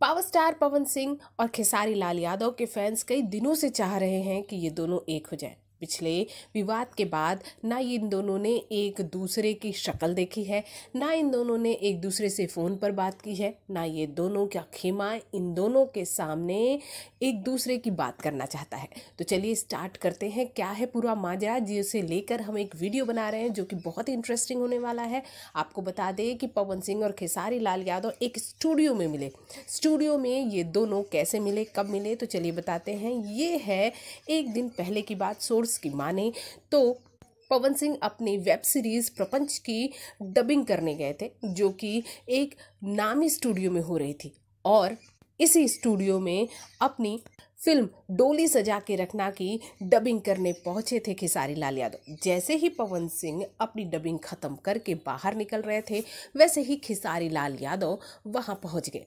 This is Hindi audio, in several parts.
पावर स्टार पवन सिंह और खेसारी लाल यादव के फैंस कई दिनों से चाह रहे हैं कि ये दोनों एक हो जाएं पिछले विवाद के बाद ना इन दोनों ने एक दूसरे की शक्ल देखी है ना इन दोनों ने एक दूसरे से फ़ोन पर बात की है ना ये दोनों क्या खेमा इन दोनों के सामने एक दूसरे की बात करना चाहता है तो चलिए स्टार्ट करते हैं क्या है पूरा माजरा जिसे लेकर हम एक वीडियो बना रहे हैं जो कि बहुत ही इंटरेस्टिंग होने वाला है आपको बता दें कि पवन सिंह और खेसारी लाल यादव एक स्टूडियो में मिले स्टूडियो में ये दोनों कैसे मिले कब मिले तो चलिए बताते हैं ये है एक दिन पहले की बात सोर्स रिपोर्ट्स की माने तो पवन सिंह अपनी वेब सीरीज प्रपंच की डबिंग करने गए थे जो कि एक नामी स्टूडियो में हो रही थी और इसी स्टूडियो में अपनी फिल्म डोली सजा के रखना की डबिंग करने पहुंचे थे खेसारी लाल यादव जैसे ही पवन सिंह अपनी डबिंग खत्म करके बाहर निकल रहे थे वैसे ही खेसारी लाल यादव वहां पहुंच गए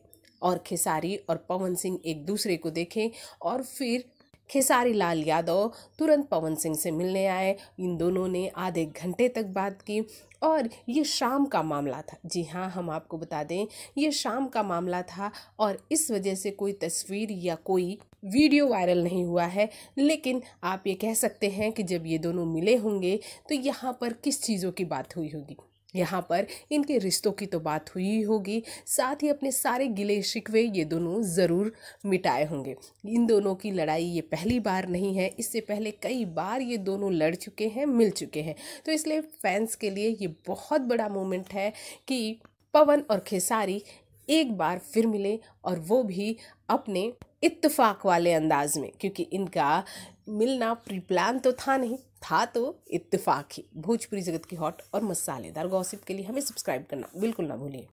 और खेसारी और पवन सिंह एक दूसरे को देखें और फिर खेसारी लाल यादव तुरंत पवन सिंह से मिलने आए इन दोनों ने आधे घंटे तक बात की और ये शाम का मामला था जी हाँ हम आपको बता दें ये शाम का मामला था और इस वजह से कोई तस्वीर या कोई वीडियो वायरल नहीं हुआ है लेकिन आप ये कह सकते हैं कि जब ये दोनों मिले होंगे तो यहाँ पर किस चीज़ों की बात हुई होगी यहाँ पर इनके रिश्तों की तो बात हुई होगी साथ ही अपने सारे गिले शिकवे ये दोनों ज़रूर मिटाए होंगे इन दोनों की लड़ाई ये पहली बार नहीं है इससे पहले कई बार ये दोनों लड़ चुके हैं मिल चुके हैं तो इसलिए फैंस के लिए ये बहुत बड़ा मोमेंट है कि पवन और खेसारी एक बार फिर मिले और वो भी अपने इत्तफाक वाले अंदाज में क्योंकि इनका मिलना प्री प्लान तो था नहीं था तो इत्तफाक ही भोजपुरी जगत की हॉट और मसालेदार गॉसिप के लिए हमें सब्सक्राइब करना बिल्कुल ना भूलिए